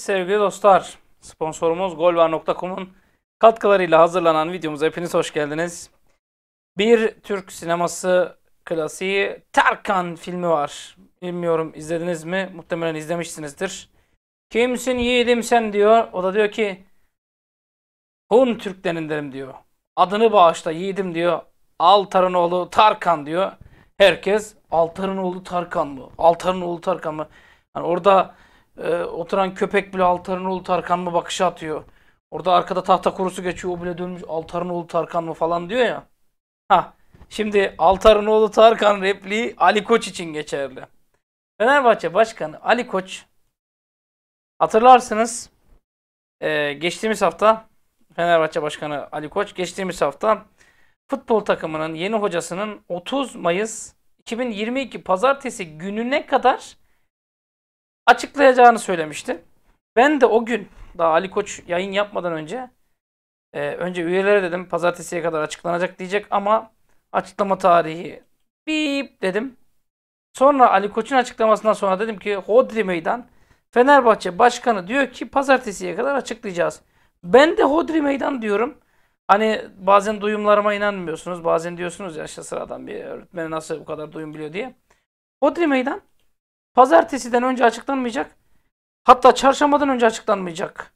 sevgili dostlar, sponsorumuz golvar.com'un katkılarıyla hazırlanan videomuza hepiniz hoş geldiniz. Bir Türk sineması klasiği Tarkan filmi var. Bilmiyorum izlediniz mi? Muhtemelen izlemişsinizdir. Kimsin yiğidim sen diyor. O da diyor ki Hun Türk Türklerindenim diyor. Adını bağışla yiğidim diyor. Altar'ın oğlu Tarkan diyor. Herkes Altar'ın oğlu Tarkan mı? Altar'ın oğlu Tarkan mı? Yani orada e, oturan köpek bile Altar'ın Tarkan mı bakışı atıyor. Orada arkada tahta kurusu geçiyor. O bile dönmüş Altar'ın Tarkan mı falan diyor ya. Ha. Şimdi Altar'ın oğlu Tarkan repliği Ali Koç için geçerli. Fenerbahçe Başkanı Ali Koç hatırlarsınız e, geçtiğimiz hafta Fenerbahçe Başkanı Ali Koç geçtiğimiz hafta futbol takımının yeni hocasının 30 Mayıs 2022 pazartesi gününe kadar açıklayacağını söylemişti. Ben de o gün daha Ali Koç yayın yapmadan önce e, önce üyelere dedim pazartesiye kadar açıklanacak diyecek ama açıklama tarihi bip dedim. Sonra Ali Koç'un açıklamasından sonra dedim ki Hodri Meydan Fenerbahçe Başkanı diyor ki pazartesiye kadar açıklayacağız. Ben de Hodri Meydan diyorum. Hani bazen duyumlarıma inanmıyorsunuz. Bazen diyorsunuz ya işte sıradan bir öğretmen nasıl bu kadar duyum biliyor diye. Hodri Meydan Pazartesiden önce açıklanmayacak. Hatta çarşambadan önce açıklanmayacak.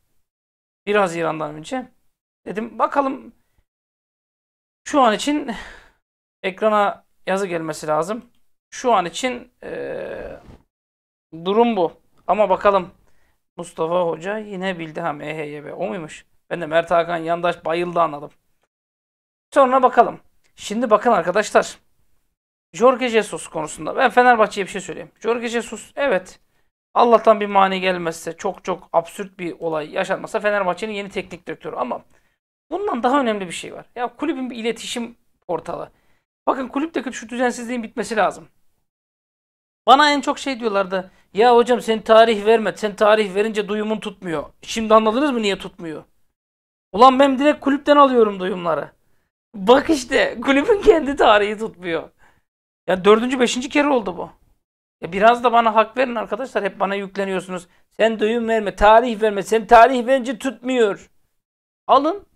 1 Haziran'dan önce. Dedim bakalım şu an için ekrana yazı gelmesi lazım. Şu an için ee, durum bu. Ama bakalım Mustafa Hoca yine bildi ha MHYB o muymuş? Ben de Mert Hakan yandaş bayıldı anladım. Sonra bakalım. Şimdi bakın arkadaşlar. Jorge Jesus konusunda ben Fenerbahçe'ye bir şey söyleyeyim. Jorge Jesus evet Allah'tan bir mani gelmezse çok çok absürt bir olay yaşanmasa Fenerbahçe'nin yeni teknik direktörü ama bundan daha önemli bir şey var. Ya kulübün bir iletişim ortalığı. Bakın kulüpteki şu düzensizliğin bitmesi lazım. Bana en çok şey diyorlardı. Ya hocam sen tarih verme. Sen tarih verince duyumun tutmuyor. Şimdi anladınız mı niye tutmuyor? Ulan ben direkt kulüpten alıyorum duyumları. Bak işte kulübün kendi tarihi tutmuyor. Ya dördüncü, beşinci kere oldu bu. Ya biraz da bana hak verin arkadaşlar. Hep bana yükleniyorsunuz. Sen duyum verme, tarih verme. Sen tarih verince tutmuyor. Alın.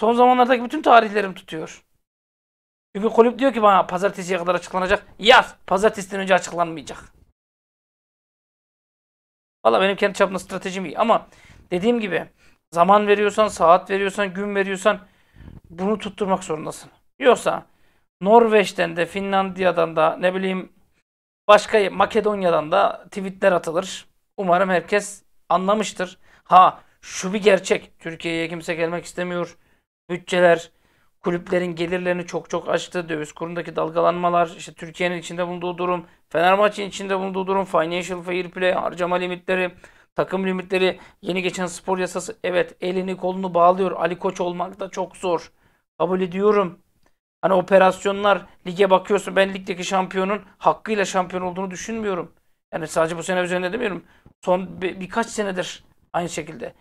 Son zamanlardaki bütün tarihlerim tutuyor. Çünkü kulüp diyor ki bana pazartesiye kadar açıklanacak. Yaz. Pazartesiden önce açıklanmayacak. Valla benim kendi çapımda stratejim iyi ama dediğim gibi zaman veriyorsan, saat veriyorsan, gün veriyorsan bunu tutturmak zorundasın. Yoksa Norveç'ten de Finlandiya'dan da ne bileyim başka Makedonya'dan da tweetler atılır. Umarım herkes anlamıştır. Ha şu bir gerçek. Türkiye'ye kimse gelmek istemiyor. Bütçeler, kulüplerin gelirlerini çok çok açtı. Döviz kurundaki dalgalanmalar, işte Türkiye'nin içinde bulunduğu durum, Fenerbahçe'nin içinde bulunduğu durum, financial fair play, harcama limitleri, takım limitleri, yeni geçen spor yasası. Evet elini kolunu bağlıyor. Ali Koç olmak da çok zor. Kabul ediyorum. Hani operasyonlar lige bakıyorsun ben ligdeki şampiyonun hakkıyla şampiyon olduğunu düşünmüyorum. Yani sadece bu sene üzerinde demiyorum. Son bir, birkaç senedir aynı şekilde.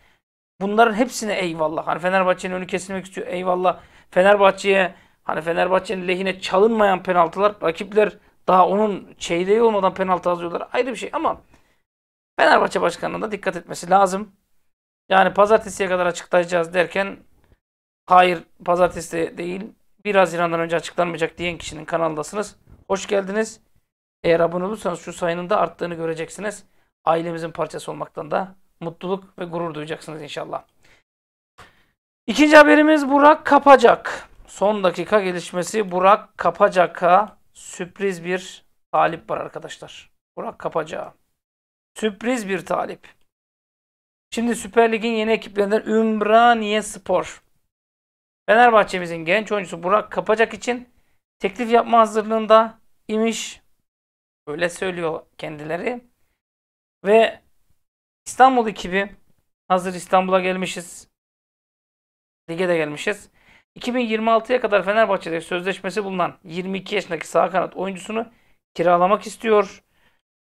Bunların hepsine eyvallah. Hani Fenerbahçe'nin önü kesilmek istiyor. Eyvallah. Fenerbahçe'ye hani Fenerbahçe'nin lehine çalınmayan penaltılar rakipler daha onun çeyreği olmadan penaltı azıyorlar. Ayrı bir şey ama Fenerbahçe başkanının da dikkat etmesi lazım. Yani pazartesiye kadar açıklayacağız derken hayır pazartesi değil 1 Haziran'dan önce açıklanmayacak diyen kişinin kanalındasınız. Hoş geldiniz. Eğer abone olursanız şu sayının da arttığını göreceksiniz. Ailemizin parçası olmaktan da mutluluk ve gurur duyacaksınız inşallah. İkinci haberimiz Burak Kapacak. Son dakika gelişmesi Burak Kapacak'a sürpriz bir talip var arkadaşlar. Burak Kapacak'a. Sürpriz bir talip. Şimdi Süper Lig'in yeni ekiplerinden Ümraniye Spor. Fenerbahçe'mizin genç oyuncusu Burak Kapacak için teklif yapma hazırlığında imiş. Öyle söylüyor kendileri. Ve İstanbul ekibi hazır İstanbul'a gelmişiz. Lige de gelmişiz. 2026'ya kadar Fenerbahçe'de sözleşmesi bulunan 22 yaşındaki sağ kanat oyuncusunu kiralamak istiyor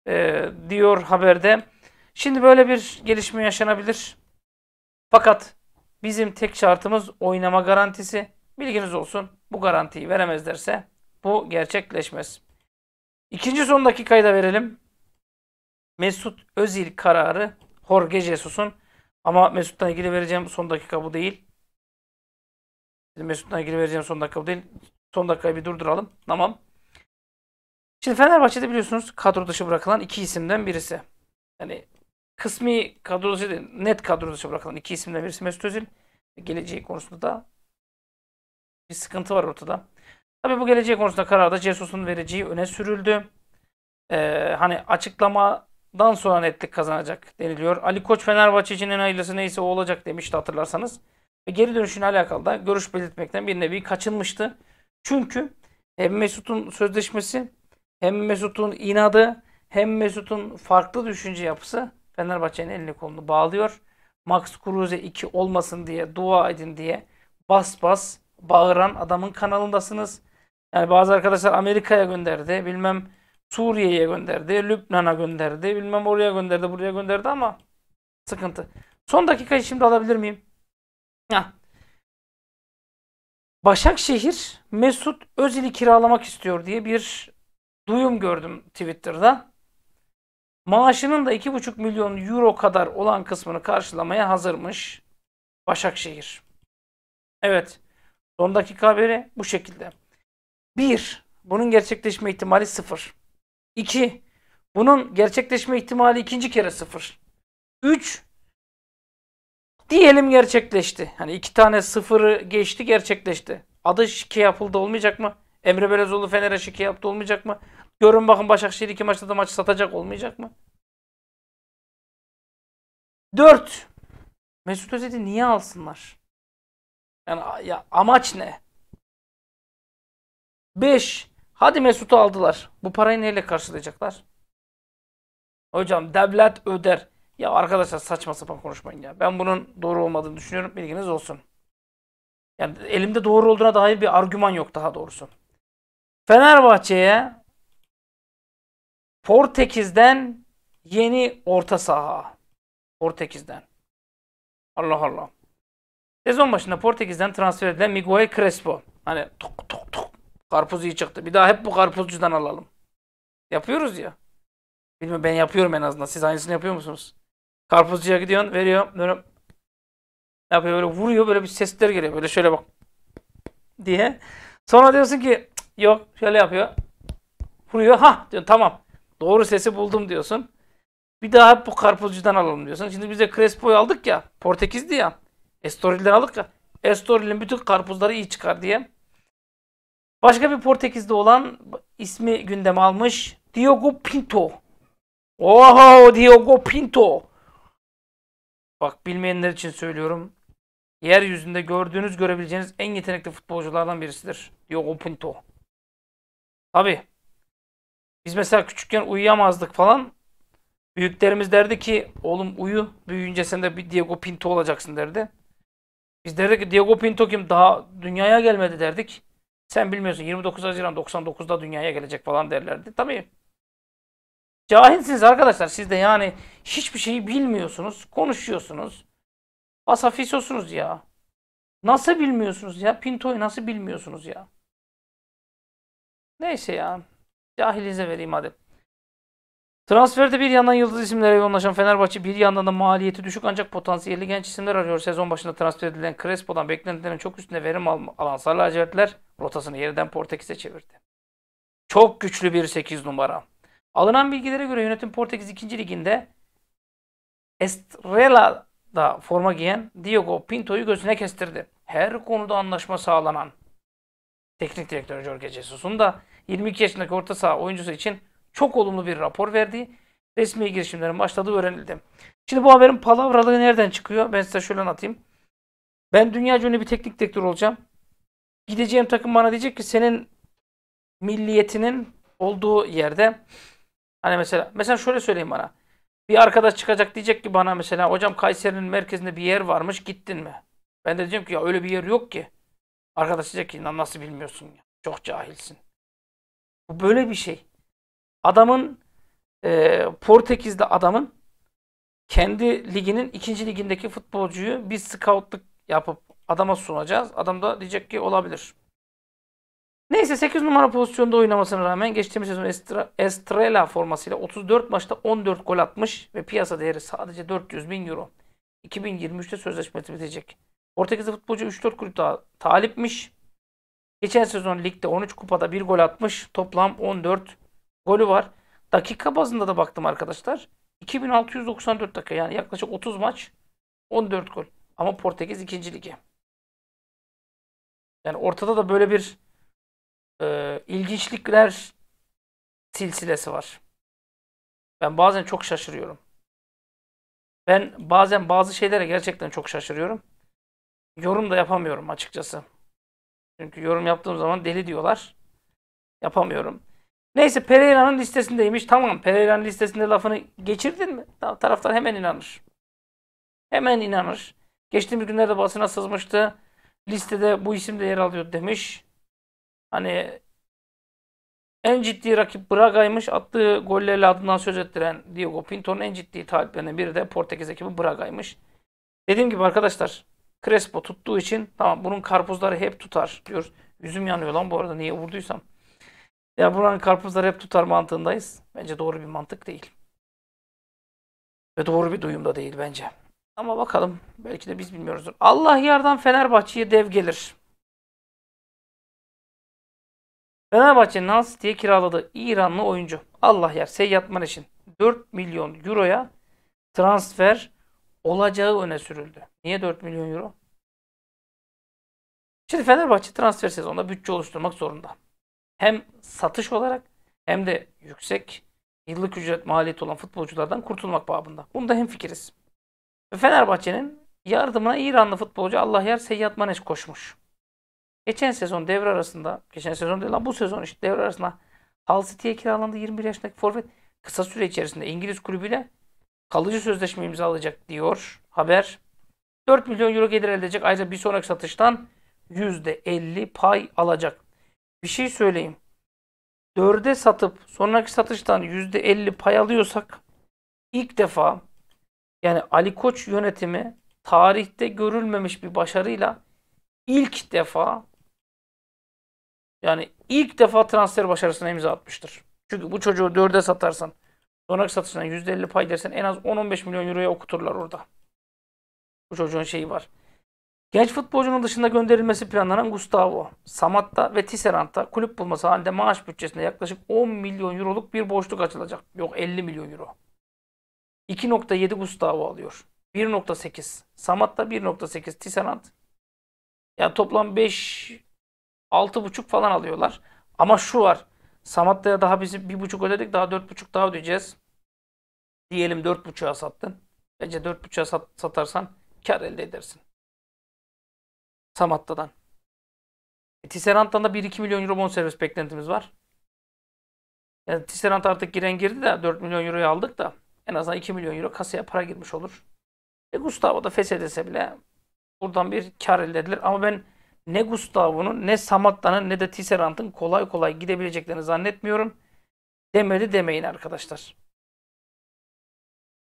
e, diyor haberde. Şimdi böyle bir gelişme yaşanabilir. Fakat Bizim tek şartımız oynama garantisi. Bilginiz olsun bu garantiyi veremezlerse bu gerçekleşmez. İkinci son dakikayı da verelim. Mesut Özil kararı Jorge Jesus'un ama Mesut'tan ilgili vereceğim son dakika bu değil. Mesut'tan ilgili vereceğim son dakika bu değil. Son dakikayı bir durduralım. Tamam. Şimdi Fenerbahçe'de biliyorsunuz kadro dışı bırakılan iki isimden birisi. Yani kısmi kadro dışı, net kadro dışı bırakılan iki isimden birisi Mesut Özil. Geleceği konusunda da bir sıkıntı var ortada. Tabii bu geleceği konusunda kararda Jesus'un vereceği öne sürüldü. Ee, hani açıklamadan sonra netlik kazanacak deniliyor. Ali Koç Fenerbahçe için en hayırlısı neyse o olacak demişti hatırlarsanız. Ve geri dönüşüne alakalı da görüş belirtmekten bir nevi kaçınmıştı. Çünkü hem Mesut'un sözleşmesi hem Mesut'un inadı hem Mesut'un farklı düşünce yapısı Fenerbahçe'nin elini kolunu bağlıyor. Max Kruse 2 olmasın diye dua edin diye bas bas bağıran adamın kanalındasınız. Yani bazı arkadaşlar Amerika'ya gönderdi, bilmem Suriye'ye gönderdi, Lübnan'a gönderdi, bilmem oraya gönderdi, buraya gönderdi ama sıkıntı. Son dakikayı şimdi alabilir miyim? Heh. Başakşehir Mesut Özil'i kiralamak istiyor diye bir duyum gördüm Twitter'da. Maaşının da 2,5 milyon euro kadar olan kısmını karşılamaya hazırmış Başakşehir. Evet. Son dakika haberi bu şekilde. 1. Bunun gerçekleşme ihtimali 0. 2. Bunun gerçekleşme ihtimali ikinci kere 0. 3. Diyelim gerçekleşti. Hani iki tane sıfırı geçti gerçekleşti. Adı şike yapıldı olmayacak mı? Emre Belezoğlu Fener'e şike yaptı olmayacak mı? Görün bakın Başakşehir iki maçta da maçı satacak olmayacak mı? 4. Mesut Özil'i niye alsınlar? Yani ya amaç ne? 5. Hadi Mesut'u aldılar. Bu parayı neyle karşılayacaklar? Hocam devlet öder. Ya arkadaşlar saçma sapan konuşmayın ya. Ben bunun doğru olmadığını düşünüyorum. Bilginiz olsun. Yani elimde doğru olduğuna dair bir argüman yok daha doğrusu. Fenerbahçe'ye Portekiz'den yeni orta saha. Portekiz'den. Allah Allah. Sezon başında Portekiz'den transfer edilen Miguel Crespo. Hani tok tok tok karpuz iyi çıktı. Bir daha hep bu karpuzcudan alalım. Yapıyoruz ya. Bilmiyorum ben yapıyorum en azından. Siz aynısını yapıyor musunuz? Karpuzcuya gidiyorsun veriyor böyle yapıyor böyle vuruyor böyle bir sesler geliyor. Böyle şöyle bak diye. Sonra diyorsun ki yok şöyle yapıyor. Vuruyor ha diyorsun tamam. Doğru sesi buldum diyorsun. Bir daha bu karpuzcudan alalım diyorsun. Şimdi bize Crespo'yu aldık ya. Portekiz'di ya. Estoril'den aldık ya. Estoril'in bütün karpuzları iyi çıkar diye. Başka bir Portekiz'de olan ismi gündeme almış. Diogo Pinto. Oho Diogo Pinto. Bak bilmeyenler için söylüyorum. Yeryüzünde gördüğünüz görebileceğiniz en yetenekli futbolculardan birisidir. Diogo Pinto. Tabi biz mesela küçükken uyuyamazdık falan. Büyüklerimiz derdi ki oğlum uyu büyüyünce sen de bir Diego Pinto olacaksın derdi. Biz derdik ki Diego Pinto kim daha dünyaya gelmedi derdik. Sen bilmiyorsun 29 Haziran 99'da dünyaya gelecek falan derlerdi. Tabii cahilsiniz arkadaşlar siz de yani hiçbir şeyi bilmiyorsunuz konuşuyorsunuz. Asafisosunuz ya. Nasıl bilmiyorsunuz ya? Pinto'yu nasıl bilmiyorsunuz ya? Neyse ya. Cahilinize vereyim hadi. Transferde bir yandan yıldız isimlere yoğunlaşan Fenerbahçe bir yandan da maliyeti düşük ancak potansiyeli genç isimler arıyor. Sezon başında transfer edilen Crespo'dan beklentilerin çok üstüne verim alan Sarı Lacivertler rotasını yeniden Portekiz'e çevirdi. Çok güçlü bir 8 numara. Alınan bilgilere göre yönetim Portekiz 2. Liginde Estrela'da forma giyen Diogo Pinto'yu gözüne kestirdi. Her konuda anlaşma sağlanan teknik direktör Jorge Jesus'un da 22 yaşındaki orta saha oyuncusu için çok olumlu bir rapor verdi. resmi girişimlerin başladığı öğrenildi. Şimdi bu haberin palavralığı nereden çıkıyor? Ben size şöyle anlatayım. Ben dünya ünlü bir teknik direktör olacağım. Gideceğim takım bana diyecek ki senin milliyetinin olduğu yerde hani mesela mesela şöyle söyleyeyim bana. Bir arkadaş çıkacak diyecek ki bana mesela hocam Kayseri'nin merkezinde bir yer varmış gittin mi? Ben de diyeceğim ki ya öyle bir yer yok ki. Arkadaş diyecek ki nasıl bilmiyorsun ya çok cahilsin. Bu böyle bir şey. Adamın e, Portekizli adamın kendi liginin ikinci ligindeki futbolcuyu bir scoutluk yapıp adama sunacağız. Adam da diyecek ki olabilir. Neyse 8 numara pozisyonda oynamasına rağmen geçtiğimiz sezon Estrella formasıyla 34 maçta 14 gol atmış ve piyasa değeri sadece 400 bin euro. 2023'te sözleşmesi bitecek. Portekizli futbolcu 3-4 kulüp daha talipmiş. Geçen sezon ligde 13 kupada 1 gol atmış. Toplam 14 golü var. Dakika bazında da baktım arkadaşlar. 2694 dakika yani yaklaşık 30 maç 14 gol. Ama Portekiz 2. ligi. Yani ortada da böyle bir e, ilginçlikler silsilesi var. Ben bazen çok şaşırıyorum. Ben bazen bazı şeylere gerçekten çok şaşırıyorum. Yorum da yapamıyorum açıkçası. Çünkü yorum yaptığım zaman deli diyorlar. Yapamıyorum. Neyse Pereira'nın listesindeymiş. Tamam Pereira'nın listesinde lafını geçirdin mi? Tamam, taraftar hemen inanır. Hemen inanır. Geçtiğimiz günlerde basına sızmıştı. Listede bu isim de yer alıyor demiş. Hani en ciddi rakip Braga'ymış. Attığı gollerle adından söz ettiren Diego Pinto'nun en ciddi taliplerinden biri de Portekiz ekibi Braga'ymış. Dediğim gibi arkadaşlar Crespo tuttuğu için tamam bunun karpuzları hep tutar diyoruz. üzüm yanıyor lan bu arada niye vurduysam. Ya buranın karpuzları hep tutar mantığındayız. Bence doğru bir mantık değil. Ve doğru bir duyum da değil bence. Ama bakalım. Belki de biz bilmiyoruzdur. Allah yardan Fenerbahçe'ye dev gelir. Fenerbahçe Nancy diye kiraladığı İranlı oyuncu. Allah yer Seyyad Maneş'in 4 milyon euroya transfer olacağı öne sürüldü. Niye 4 milyon euro? Şimdi Fenerbahçe transfer sezonunda bütçe oluşturmak zorunda. Hem satış olarak hem de yüksek yıllık ücret maliyeti olan futbolculardan kurtulmak babında. Bunda hem fikiriz. Fenerbahçe'nin yardımına İranlı futbolcu Allah yer Seyyad Maneş koşmuş. Geçen sezon devre arasında, geçen sezon değil lan bu sezon işte devre arasında Hull City'ye kiralandı 21 yaşındaki forvet kısa süre içerisinde İngiliz kulübüyle kalıcı sözleşme imzalayacak diyor haber. 4 milyon euro gelir elde edecek. Ayrıca bir sonraki satıştan %50 pay alacak. Bir şey söyleyeyim. 4'e satıp sonraki satıştan %50 pay alıyorsak ilk defa yani Ali Koç yönetimi tarihte görülmemiş bir başarıyla ilk defa yani ilk defa transfer başarısına imza atmıştır. Çünkü bu çocuğu 4'e satarsan Donak satışından %50 pay dersen en az 10-15 milyon euroya okuturlar orada. Bu çocuğun şeyi var. Genç futbolcunun dışında gönderilmesi planlanan Gustavo, Samatta ve Tisserant'a kulüp bulması halinde maaş bütçesinde yaklaşık 10 milyon euroluk bir boşluk açılacak. Yok 50 milyon euro. 2.7 Gustavo alıyor. 1.8. Samatta 1.8. Tisserant. Yani toplam 5 6.5 falan alıyorlar. Ama şu var. Samatta'ya daha bizi bir buçuk ödedik. Daha dört buçuk daha ödeyeceğiz. Diyelim dört buçuğa sattın. Bence dört buçuğa sat, satarsan kar elde edersin. Samatta'dan. E, Tisserant'tan da bir iki milyon euro bonservis beklentimiz var. Yani Tisserant artık giren girdi de dört milyon euroyu aldık da en azından iki milyon euro kasaya para girmiş olur. E Gustavo da feshedese bile buradan bir kar elde edilir. Ama ben ne Gustavo'nun ne Samatta'nın ne de Tisserant'ın kolay kolay gidebileceklerini zannetmiyorum. Demedi demeyin arkadaşlar.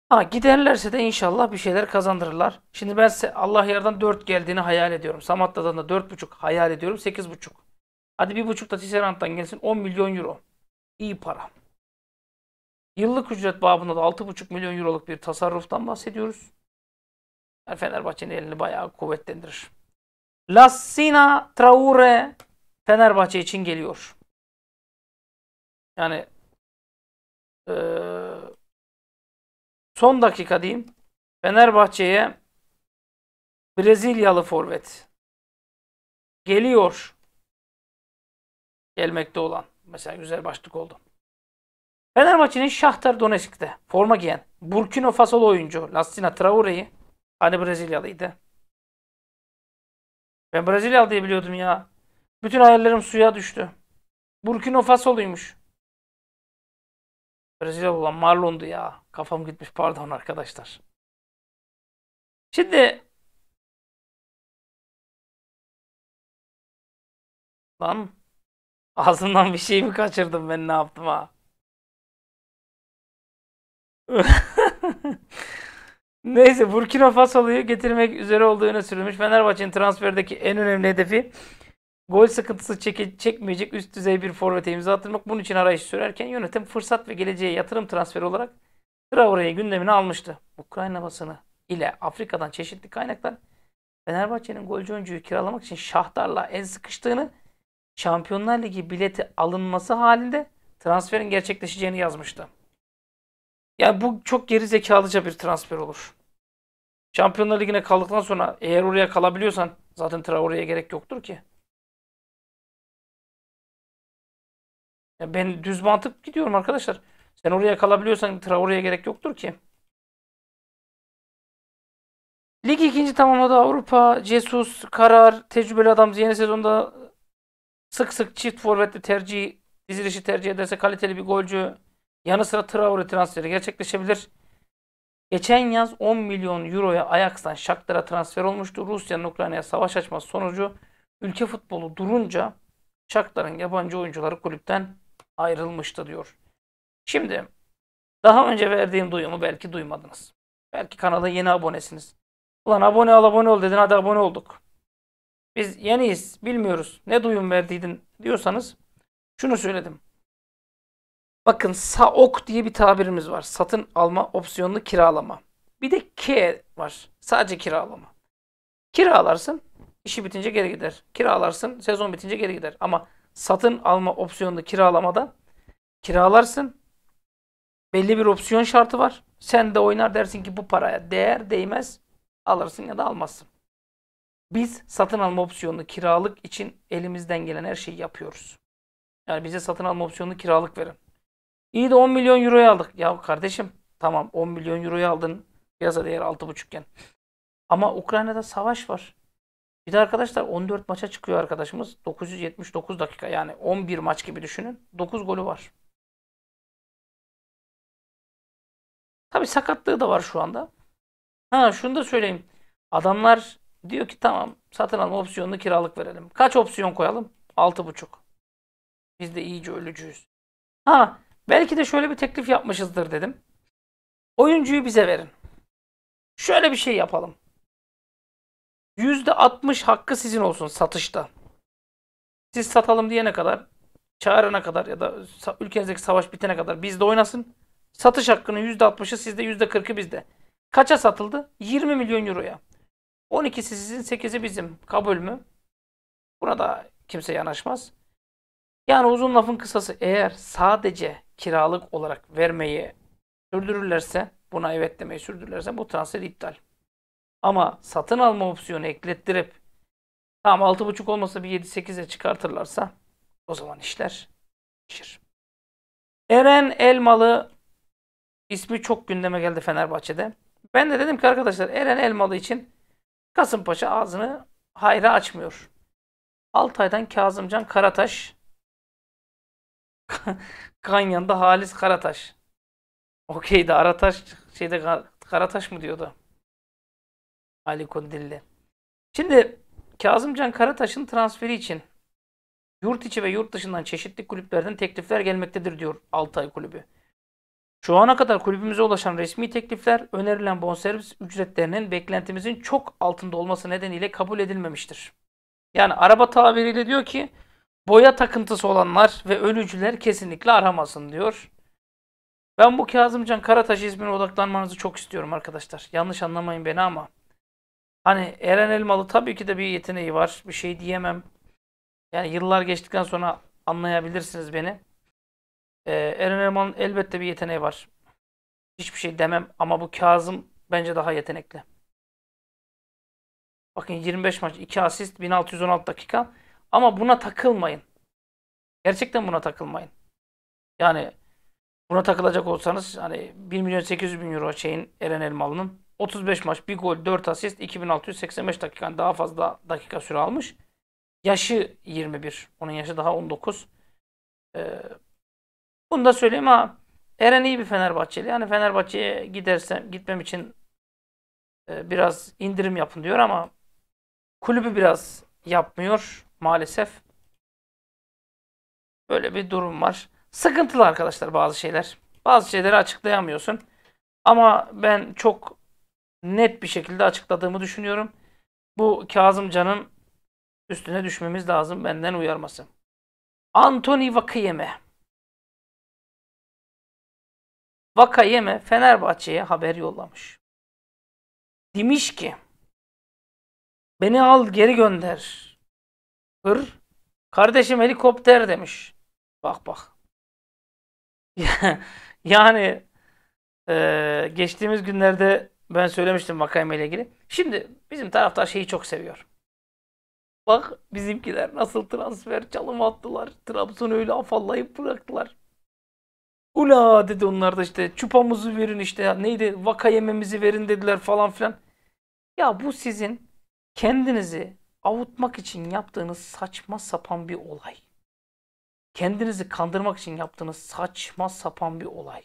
Ha giderlerse de inşallah bir şeyler kazandırırlar. Şimdi ben Allah yerden 4 geldiğini hayal ediyorum. Samatta'dan da 4,5 hayal ediyorum. 8,5. Hadi 1,5 da Tisserant'tan gelsin. 10 milyon euro. İyi para. Yıllık ücret babında da 6,5 milyon euroluk bir tasarruftan bahsediyoruz. Yani Fenerbahçe'nin elini bayağı kuvvetlendirir. Lassina Traure Fenerbahçe için geliyor. Yani e, son dakika diyeyim. Fenerbahçe'ye Brezilyalı forvet geliyor. Gelmekte olan. Mesela güzel başlık oldu. Fenerbahçe'nin Şahtar Donetsk'te forma giyen Burkino Fasolu oyuncu Lassina Traore'yi hani Brezilyalıydı. Ben Brezilyalı diye biliyordum ya. Bütün hayallerim suya düştü. Burkina Faso'luymuş. Brezilya olan Marlon'du ya. Kafam gitmiş pardon arkadaşlar. Şimdi Lan ağzımdan bir şey mi kaçırdım ben ne yaptım ha? Neyse Burkina Faso'yu getirmek üzere olduğu öne sürülmüş. Fenerbahçe'nin transferdeki en önemli hedefi gol sıkıntısı çeke, çekmeyecek üst düzey bir forvete imza attırmak. Bunun için arayış sürerken yönetim fırsat ve geleceğe yatırım transferi olarak Traore'yi gündemine almıştı. Ukrayna basını ile Afrika'dan çeşitli kaynaklar Fenerbahçe'nin golcü oyuncuyu kiralamak için Şahtar'la en sıkıştığını Şampiyonlar Ligi bileti alınması halinde transferin gerçekleşeceğini yazmıştı. Yani bu çok geri zekalıca bir transfer olur. Şampiyonlar Ligi'ne kaldıktan sonra eğer oraya kalabiliyorsan zaten Traore'ye gerek yoktur ki. Ya ben düz mantık gidiyorum arkadaşlar. Sen oraya kalabiliyorsan Traore'ye gerek yoktur ki. Lig ikinci tamamladı Avrupa. Jesus, Karar, tecrübeli adam yeni sezonda sık sık çift forvetli tercih, dizilişi tercih ederse kaliteli bir golcü Yanı sıra Traore transferi gerçekleşebilir. Geçen yaz 10 milyon euroya Ajax'tan Shakhtar'a transfer olmuştu. Rusya'nın Ukrayna'ya savaş açması sonucu ülke futbolu durunca Shakhtar'ın yabancı oyuncuları kulüpten ayrılmıştı diyor. Şimdi daha önce verdiğim duyumu belki duymadınız. Belki kanala yeni abonesiniz. Ulan abone ol, abone ol dedin hadi abone olduk. Biz yeniyiz bilmiyoruz ne duyum verdiydin diyorsanız şunu söyledim. Bakın saok diye bir tabirimiz var. Satın alma opsiyonlu kiralama. Bir de K var. Sadece kiralama. Kiralarsın, işi bitince geri gider. Kiralarsın, sezon bitince geri gider. Ama satın alma opsiyonlu kiralamada kiralarsın. Belli bir opsiyon şartı var. Sen de oynar dersin ki bu paraya değer değmez. Alırsın ya da almazsın. Biz satın alma opsiyonlu kiralık için elimizden gelen her şeyi yapıyoruz. Yani bize satın alma opsiyonlu kiralık verin. İyi de 10 milyon euroya aldık. Ya kardeşim tamam 10 milyon euroya aldın. Piyasa değer 6,5 iken. Ama Ukrayna'da savaş var. Bir de arkadaşlar 14 maça çıkıyor arkadaşımız. 979 dakika yani 11 maç gibi düşünün. 9 golü var. Tabi sakatlığı da var şu anda. Ha şunu da söyleyeyim. Adamlar diyor ki tamam satın alma opsiyonunu kiralık verelim. Kaç opsiyon koyalım? 6,5. Biz de iyice ölücüyüz. Ha Belki de şöyle bir teklif yapmışızdır dedim. Oyuncuyu bize verin. Şöyle bir şey yapalım. %60 hakkı sizin olsun satışta. Siz satalım diyene kadar, çağırana kadar ya da ülkenizdeki savaş bitene kadar bizde oynasın. Satış hakkının %60'ı sizde, %40'ı bizde. Kaça satıldı? 20 milyon euroya. 12'si sizin, 8'i bizim. Kabul mü? Buna da kimse yanaşmaz. Yani uzun lafın kısası eğer sadece kiralık olarak vermeyi sürdürürlerse, buna evet demeyi sürdürürlerse bu transfer iptal. Ama satın alma opsiyonu eklettirip tamam 6.5 olmasa bir 7-8'e çıkartırlarsa o zaman işler değişir. Eren Elmalı ismi çok gündeme geldi Fenerbahçe'de. Ben de dedim ki arkadaşlar Eren Elmalı için Kasımpaşa ağzını hayra açmıyor. Altay'dan Kazımcan Karataş Ganyan'da Halis Karataş. Okeydi Arataş şeyde Karataş mı diyordu? Ali Kondilli. Şimdi Kazımcan Karataş'ın transferi için yurt içi ve yurt dışından çeşitli kulüplerden teklifler gelmektedir diyor Altay Kulübü. Şu ana kadar kulübümüze ulaşan resmi teklifler önerilen bonservis ücretlerinin beklentimizin çok altında olması nedeniyle kabul edilmemiştir. Yani araba tabiriyle diyor ki boya takıntısı olanlar ve ölücüler kesinlikle aramasın diyor. Ben bu Kazımcan Karataş ismine odaklanmanızı çok istiyorum arkadaşlar. Yanlış anlamayın beni ama. Hani Eren Elmalı tabii ki de bir yeteneği var. Bir şey diyemem. Yani yıllar geçtikten sonra anlayabilirsiniz beni. Ee, Eren Elmalı'nın elbette bir yeteneği var. Hiçbir şey demem ama bu Kazım bence daha yetenekli. Bakın 25 maç 2 asist 1616 dakika. Ama buna takılmayın. Gerçekten buna takılmayın. Yani buna takılacak olsanız hani 1 milyon 800 bin euro şeyin Eren Elmalı'nın 35 maç, 1 gol, 4 asist, 2685 dakika. Yani daha fazla dakika süre almış. Yaşı 21. Onun yaşı daha 19. Ee, bunu da söyleyeyim ama Eren iyi bir Fenerbahçeli. Yani Fenerbahçe'ye gidersem gitmem için e, biraz indirim yapın diyor ama kulübü biraz yapmıyor maalesef böyle bir durum var. Sıkıntılı arkadaşlar bazı şeyler. Bazı şeyleri açıklayamıyorsun. Ama ben çok net bir şekilde açıkladığımı düşünüyorum. Bu Kazımcan'ın üstüne düşmemiz lazım benden uyarması. Anthony Vakayeme. Vakayeme Fenerbahçe'ye haber yollamış. Demiş ki beni al geri gönder. Hır. Kardeşim helikopter demiş. Bak bak. yani e, geçtiğimiz günlerde ben söylemiştim vakayme ile ilgili. Şimdi bizim taraftar şeyi çok seviyor. Bak bizimkiler nasıl transfer çalım attılar. Trabzon öyle afallayıp bıraktılar. Ula dedi onlar da işte çupamızı verin işte neydi vaka yememizi verin dediler falan filan. Ya bu sizin kendinizi avutmak için yaptığınız saçma sapan bir olay. Kendinizi kandırmak için yaptığınız saçma sapan bir olay.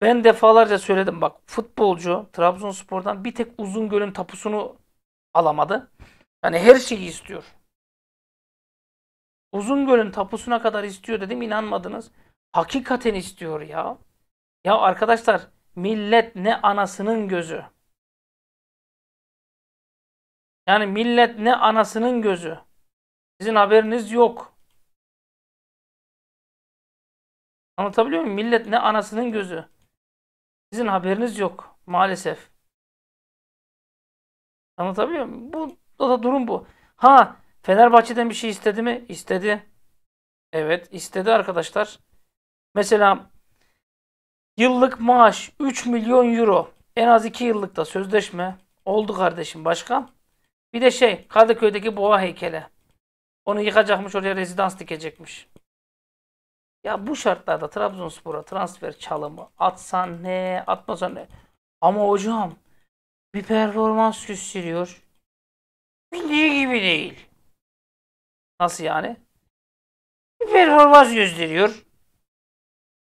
Ben defalarca söyledim bak futbolcu Trabzonspor'dan bir tek Uzungöl'ün tapusunu alamadı. Yani her şeyi istiyor. Uzungöl'ün tapusuna kadar istiyor dedim inanmadınız. Hakikaten istiyor ya. Ya arkadaşlar millet ne anasının gözü yani millet ne anasının gözü. Sizin haberiniz yok. Anlatabiliyor muyum? Millet ne anasının gözü. Sizin haberiniz yok maalesef. Anlatabiliyor muyum? Bu da, da durum bu. Ha Fenerbahçe'den bir şey istedi mi? İstedi. Evet istedi arkadaşlar. Mesela yıllık maaş 3 milyon euro. En az 2 yıllıkta sözleşme. Oldu kardeşim başka? Bir de şey Kadıköy'deki boğa heykeli. Onu yıkacakmış oraya rezidans dikecekmiş. Ya bu şartlarda Trabzonspor'a transfer çalımı atsan ne atmasan ne. Ama hocam bir performans gösteriyor. Bildiği gibi değil. Nasıl yani? Bir performans gösteriyor.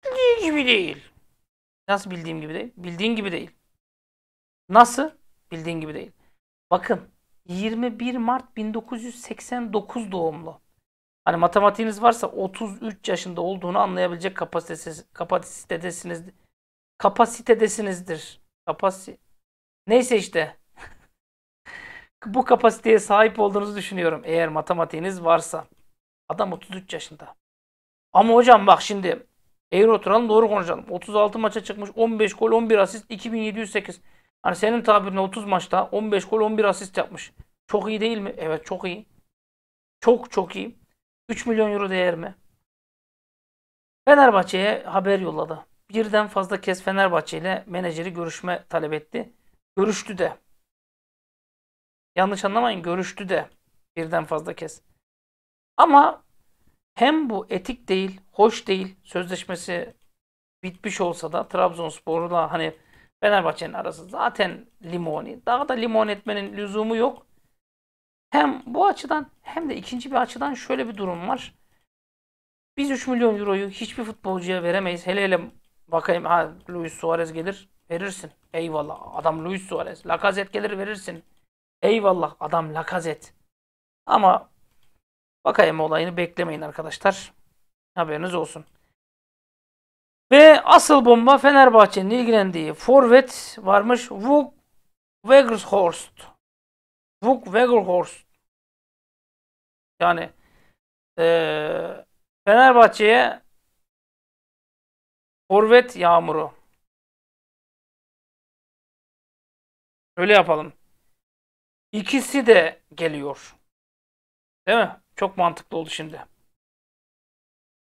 Bildiği gibi değil. Nasıl bildiğim gibi değil? Bildiğin gibi değil. Nasıl? Bildiğin gibi değil. Bakın 21 Mart 1989 doğumlu. Hani matematiğiniz varsa 33 yaşında olduğunu anlayabilecek kapasitesi, kapasitedesiniz, kapasitedesinizdir. Kapasi Neyse işte. Bu kapasiteye sahip olduğunuzu düşünüyorum eğer matematiğiniz varsa. Adam 33 yaşında. Ama hocam bak şimdi eğri oturalım doğru konuşalım. 36 maça çıkmış 15 gol 11 asist 2708. Hani senin tabirine 30 maçta 15 gol 11 asist yapmış. Çok iyi değil mi? Evet çok iyi. Çok çok iyi. 3 milyon euro değer mi? Fenerbahçe'ye haber yolladı. Birden fazla kez Fenerbahçe ile menajeri görüşme talep etti. Görüştü de. Yanlış anlamayın görüştü de birden fazla kez. Ama hem bu etik değil, hoş değil. Sözleşmesi bitmiş olsa da Trabzonspor'la hani Fenerbahçe'nin arası zaten limoni. Daha da limon etmenin lüzumu yok. Hem bu açıdan hem de ikinci bir açıdan şöyle bir durum var. Biz 3 milyon euroyu hiçbir futbolcuya veremeyiz. Hele hele bakayım ha Luis Suarez gelir verirsin. Eyvallah adam Luis Suarez. Lacazette gelir verirsin. Eyvallah adam Lacazette. Ama bakayım olayını beklemeyin arkadaşlar. Haberiniz olsun. Ve asıl bomba Fenerbahçe'nin ilgilendiği forvet varmış. Vuk Wegerhorst. Vuk Wegerhorst. Yani e, Fenerbahçe'ye forvet yağmuru. Öyle yapalım. İkisi de geliyor. Değil mi? Çok mantıklı oldu şimdi.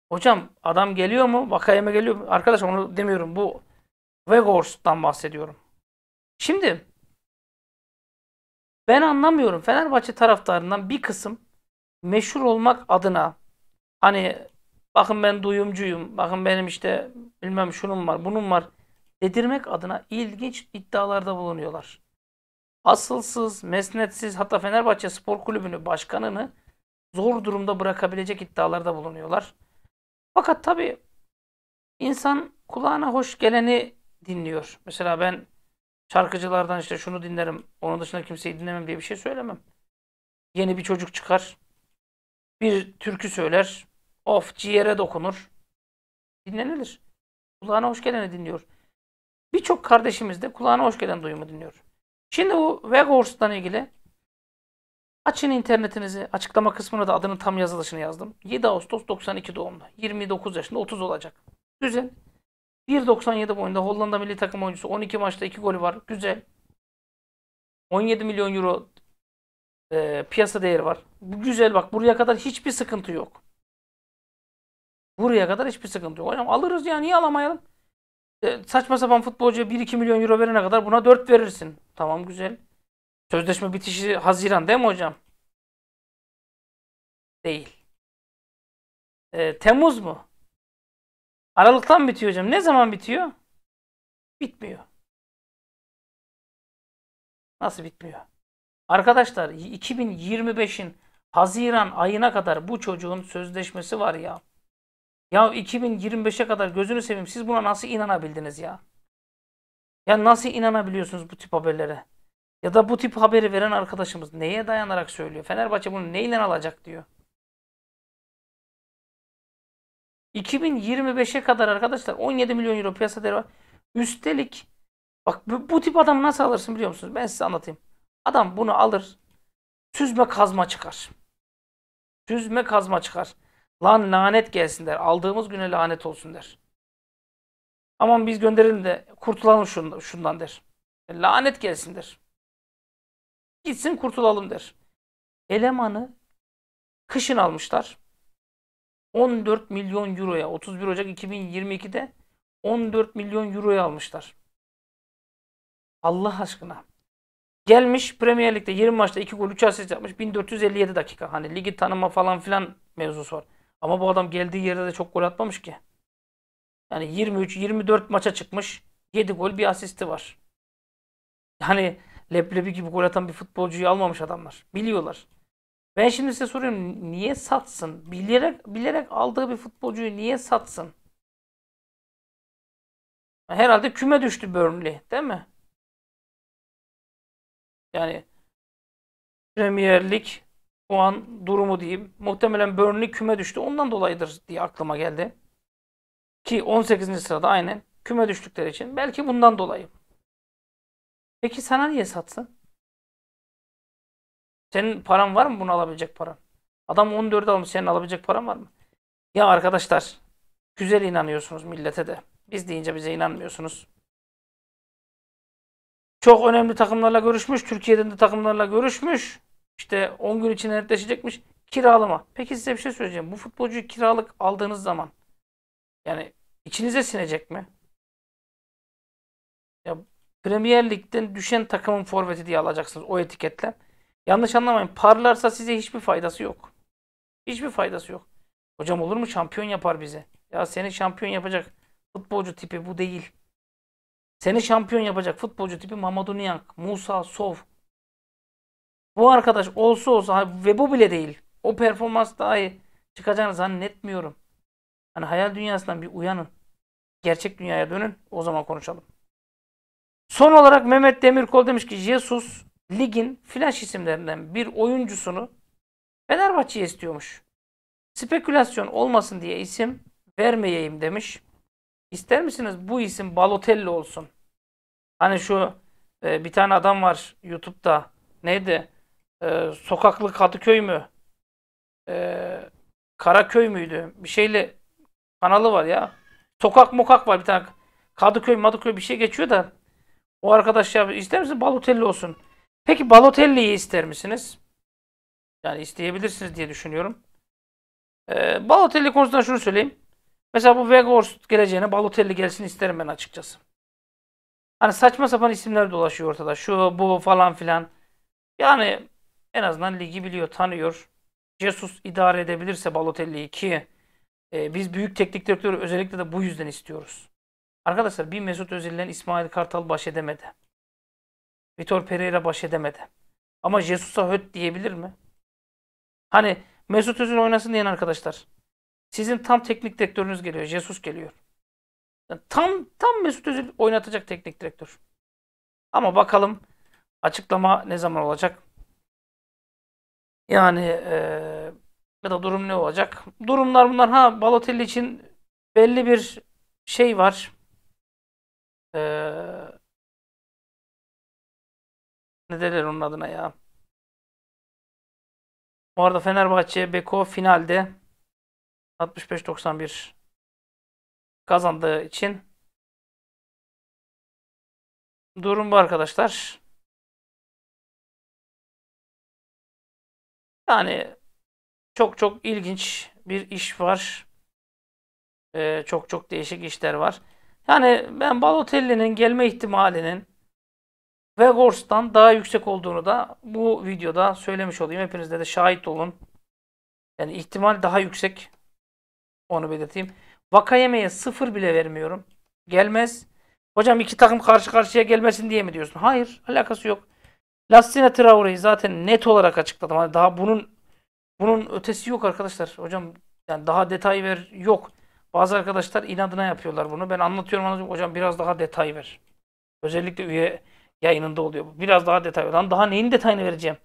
Hocam adam geliyor mu? Vakaya mı geliyor Arkadaş onu demiyorum. Bu Vegors'tan bahsediyorum. Şimdi ben anlamıyorum. Fenerbahçe taraftarından bir kısım meşhur olmak adına hani bakın ben duyumcuyum, bakın benim işte bilmem şunun var, bunun var dedirmek adına ilginç iddialarda bulunuyorlar. Asılsız, mesnetsiz hatta Fenerbahçe Spor Kulübü'nü başkanını zor durumda bırakabilecek iddialarda bulunuyorlar. Fakat tabii insan kulağına hoş geleni dinliyor. Mesela ben şarkıcılardan işte şunu dinlerim, onun dışında kimseyi dinlemem diye bir şey söylemem. Yeni bir çocuk çıkar, bir türkü söyler, of ciğere dokunur, dinlenilir. Kulağına hoş geleni dinliyor. Birçok kardeşimiz de kulağına hoş gelen duyumu dinliyor. Şimdi bu Weghorst'tan ilgili Açın internetinizi. Açıklama kısmına da adının tam yazılışını yazdım. 7 Ağustos 92 doğumlu. 29 yaşında 30 olacak. Güzel. 1.97 boyunda Hollanda milli takım oyuncusu. 12 maçta 2 golü var. Güzel. 17 milyon euro e, piyasa değeri var. güzel bak buraya kadar hiçbir sıkıntı yok. Buraya kadar hiçbir sıkıntı yok. Hocam alırız ya niye alamayalım? E, saçma sapan futbolcuya 1-2 milyon euro verene kadar buna 4 verirsin. Tamam güzel. Sözleşme bitişi Haziran değil mi hocam? Değil. E, Temmuz mu? Aralıktan bitiyor hocam. Ne zaman bitiyor? Bitmiyor. Nasıl bitmiyor? Arkadaşlar 2025'in Haziran ayına kadar bu çocuğun sözleşmesi var ya. Ya 2025'e kadar gözünü seveyim siz buna nasıl inanabildiniz ya? Ya nasıl inanabiliyorsunuz bu tip haberlere? Ya da bu tip haberi veren arkadaşımız neye dayanarak söylüyor? Fenerbahçe bunu neyle alacak diyor. 2025'e kadar arkadaşlar 17 milyon euro piyasa değeri var. Üstelik bak bu, bu tip adamı nasıl alırsın biliyor musunuz? Ben size anlatayım. Adam bunu alır süzme kazma çıkar. Süzme kazma çıkar. Lan lanet gelsin der. Aldığımız güne lanet olsun der. Aman biz gönderelim de kurtulalım şundan, der. Lanet gelsin der. Gitsin kurtulalım der. Elemanı kışın almışlar. 14 milyon euroya 31 Ocak 2022'de 14 milyon euroya almışlar. Allah aşkına. Gelmiş Premier Lig'de 20 maçta 2 gol 3 asist yapmış. 1457 dakika. Hani ligi tanıma falan filan mevzusu var. Ama bu adam geldiği yerde de çok gol atmamış ki. Yani 23-24 maça çıkmış. 7 gol bir asisti var. Yani leblebi gibi gol atan bir futbolcuyu almamış adamlar. Biliyorlar. Ben şimdi size soruyorum niye satsın? Bilerek bilerek aldığı bir futbolcuyu niye satsın? Herhalde küme düştü Burnley, değil mi? Yani Premierlik Lig puan durumu diyeyim. Muhtemelen Burnley küme düştü. Ondan dolayıdır diye aklıma geldi. Ki 18. sırada aynen küme düştükleri için. Belki bundan dolayı. Peki sana niye satsın? Senin paran var mı bunu alabilecek paran? Adam 14 almış senin alabilecek paran var mı? Ya arkadaşlar güzel inanıyorsunuz millete de. Biz deyince bize inanmıyorsunuz. Çok önemli takımlarla görüşmüş. Türkiye'den de takımlarla görüşmüş. İşte 10 gün içinde netleşecekmiş. Kiralama. Peki size bir şey söyleyeceğim. Bu futbolcuyu kiralık aldığınız zaman yani içinize sinecek mi? Ya Premier Lig'den düşen takımın forveti diye alacaksınız o etiketle. Yanlış anlamayın. Parlarsa size hiçbir faydası yok. Hiçbir faydası yok. Hocam olur mu şampiyon yapar bize. Ya seni şampiyon yapacak futbolcu tipi bu değil. Seni şampiyon yapacak futbolcu tipi Mamadou Niang, Musa Sov. Bu arkadaş olsa olsa ve bu bile değil. O performans dahi çıkacağını zannetmiyorum. Hani hayal dünyasından bir uyanın. Gerçek dünyaya dönün. O zaman konuşalım. Son olarak Mehmet Demirkol demiş ki Jesus ligin flash isimlerinden bir oyuncusunu Fenerbahçe'ye istiyormuş. Spekülasyon olmasın diye isim vermeyeyim demiş. İster misiniz bu isim Balotelli olsun? Hani şu e, bir tane adam var YouTube'da. Neydi? E, sokaklı Kadıköy mü? E, Karaköy müydü? Bir şeyle kanalı var ya. Sokak mokak var bir tane. Kadıköy, Madıköy bir şey geçiyor da o arkadaş ya ister misin Balotelli olsun? Peki Balotelli'yi ister misiniz? Yani isteyebilirsiniz diye düşünüyorum. Ee, Balotelli konusunda şunu söyleyeyim. Mesela bu Weghorst geleceğine Balotelli gelsin isterim ben açıkçası. Hani saçma sapan isimler dolaşıyor ortada. Şu bu falan filan. Yani en azından ligi biliyor, tanıyor. Jesus idare edebilirse Balotelli'yi ki e, biz büyük teknik direktörü özellikle de bu yüzden istiyoruz. Arkadaşlar bir Mesut Özil'den İsmail Kartal baş edemedi. Vitor Pereira baş edemedi. Ama Jesus'a höt diyebilir mi? Hani Mesut Özil oynasın diyen arkadaşlar. Sizin tam teknik direktörünüz geliyor. Jesus geliyor. tam tam Mesut Özil oynatacak teknik direktör. Ama bakalım açıklama ne zaman olacak? Yani ee, ya da durum ne olacak? Durumlar bunlar. Ha Balotelli için belli bir şey var. Ee, ne derler onun adına ya? Bu arada Fenerbahçe Beko finalde 65-91 kazandığı için durum bu arkadaşlar. Yani çok çok ilginç bir iş var. Ee, çok çok değişik işler var. Yani ben Balotelli'nin gelme ihtimalinin Weghorst'tan daha yüksek olduğunu da bu videoda söylemiş olayım. Hepinizde de şahit olun. Yani ihtimal daha yüksek. Onu belirteyim. Vakayeme'ye sıfır bile vermiyorum. Gelmez. Hocam iki takım karşı karşıya gelmesin diye mi diyorsun? Hayır. Alakası yok. Lastine Traore'yi zaten net olarak açıkladım. Hani daha bunun bunun ötesi yok arkadaşlar. Hocam yani daha detay ver yok. Bazı arkadaşlar inadına yapıyorlar bunu. Ben anlatıyorum anlatıyorum. Hocam biraz daha detay ver. Özellikle üye yayınında oluyor bu. Biraz daha detay ver. Lan daha neyin detayını vereceğim?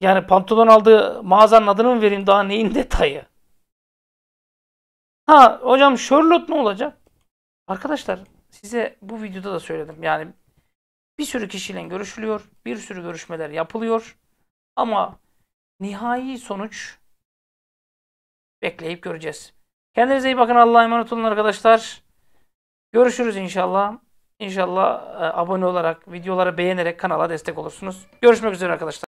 Yani pantolon aldığı mağazanın adını mı vereyim daha neyin detayı? Ha hocam Charlotte ne olacak? Arkadaşlar size bu videoda da söyledim. Yani bir sürü kişiyle görüşülüyor. Bir sürü görüşmeler yapılıyor. Ama nihai sonuç bekleyip göreceğiz. Kendinize iyi bakın. Allah'a emanet olun arkadaşlar. Görüşürüz inşallah. İnşallah e, abone olarak, videoları beğenerek kanala destek olursunuz. Görüşmek üzere arkadaşlar.